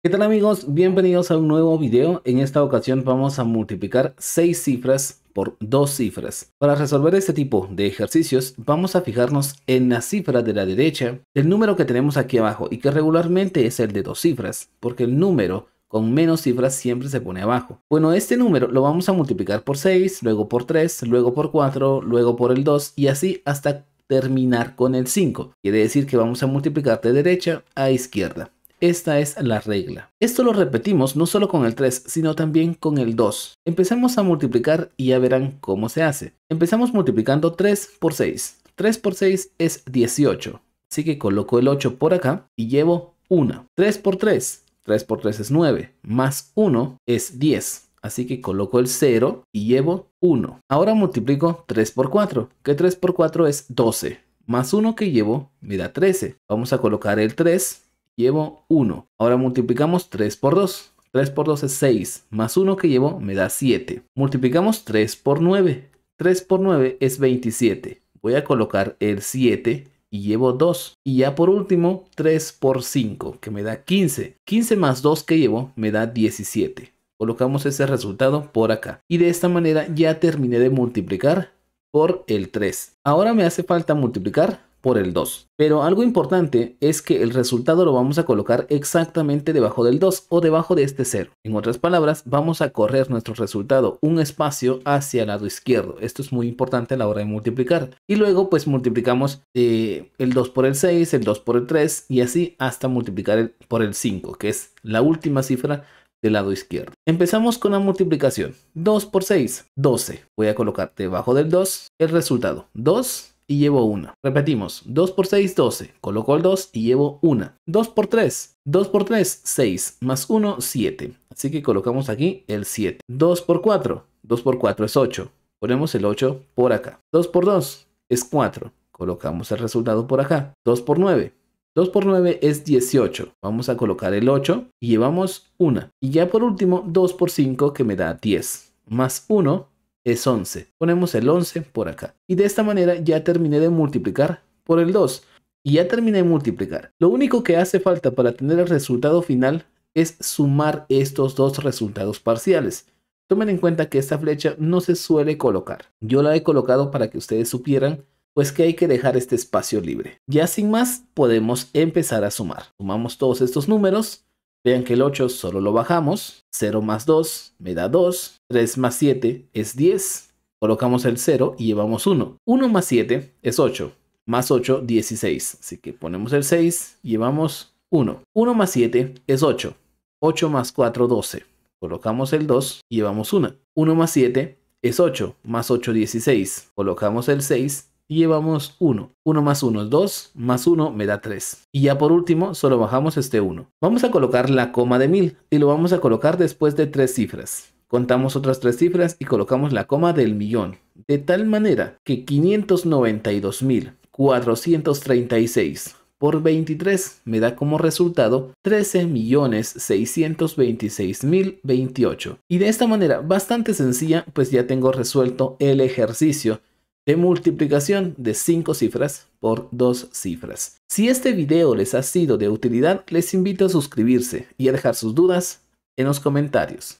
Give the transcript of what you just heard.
¿Qué tal amigos? Bienvenidos a un nuevo video. En esta ocasión vamos a multiplicar 6 cifras por 2 cifras. Para resolver este tipo de ejercicios vamos a fijarnos en la cifra de la derecha, el número que tenemos aquí abajo y que regularmente es el de 2 cifras, porque el número con menos cifras siempre se pone abajo. Bueno, este número lo vamos a multiplicar por 6, luego por 3, luego por 4, luego por el 2 y así hasta terminar con el 5. Quiere decir que vamos a multiplicar de derecha a izquierda. Esta es la regla. Esto lo repetimos no solo con el 3, sino también con el 2. Empezamos a multiplicar y ya verán cómo se hace. Empezamos multiplicando 3 por 6. 3 por 6 es 18. Así que coloco el 8 por acá y llevo 1. 3 por 3. 3 por 3 es 9. Más 1 es 10. Así que coloco el 0 y llevo 1. Ahora multiplico 3 por 4, que 3 por 4 es 12. Más 1 que llevo me da 13. Vamos a colocar el 3 llevo 1. Ahora multiplicamos 3 por 2. 3 por 2 es 6, más 1 que llevo me da 7. Multiplicamos 3 por 9. 3 por 9 es 27. Voy a colocar el 7 y llevo 2. Y ya por último, 3 por 5, que me da 15. 15 más 2 que llevo me da 17. Colocamos ese resultado por acá. Y de esta manera ya terminé de multiplicar por el 3. Ahora me hace falta multiplicar por el 2. Pero algo importante es que el resultado lo vamos a colocar exactamente debajo del 2 o debajo de este 0. En otras palabras, vamos a correr nuestro resultado un espacio hacia el lado izquierdo. Esto es muy importante a la hora de multiplicar. Y luego pues multiplicamos eh, el 2 por el 6, el 2 por el 3 y así hasta multiplicar por el 5, que es la última cifra del lado izquierdo. Empezamos con la multiplicación. 2 por 6, 12. Voy a colocar debajo del 2 el resultado. 2 y llevo una. Repetimos, 2 por 6, 12. Coloco el 2 y llevo una. 2 por 3, 2 por 3, 6. Más 1, 7. Así que colocamos aquí el 7. 2 por 4, 2 por 4 es 8. Ponemos el 8 por acá. 2 por 2 es 4. Colocamos el resultado por acá. 2 por 9, 2 por 9 es 18. Vamos a colocar el 8 y llevamos 1. Y ya por último, 2 por 5 que me da 10. Más 1 es 11. Ponemos el 11 por acá. Y de esta manera ya terminé de multiplicar por el 2. Y ya terminé de multiplicar. Lo único que hace falta para tener el resultado final es sumar estos dos resultados parciales. Tomen en cuenta que esta flecha no se suele colocar. Yo la he colocado para que ustedes supieran pues que hay que dejar este espacio libre. Ya sin más podemos empezar a sumar. Sumamos todos estos números Vean que el 8 solo lo bajamos. 0 más 2 me da 2. 3 más 7 es 10. Colocamos el 0 y llevamos 1. 1 más 7 es 8. Más 8, 16. Así que ponemos el 6, llevamos 1. 1 más 7 es 8. 8 más 4, 12. Colocamos el 2 y llevamos 1. 1 más 7 es 8. Más 8, 16. Colocamos el 6 y llevamos 1. 1 más 1 es 2, más 1 me da 3. Y ya por último, solo bajamos este 1. Vamos a colocar la coma de 1000 y lo vamos a colocar después de tres cifras. Contamos otras tres cifras y colocamos la coma del millón. De tal manera que 592.436 por 23 me da como resultado 13.626.028. Y de esta manera, bastante sencilla, pues ya tengo resuelto el ejercicio de multiplicación de 5 cifras por 2 cifras. Si este video les ha sido de utilidad, les invito a suscribirse y a dejar sus dudas en los comentarios.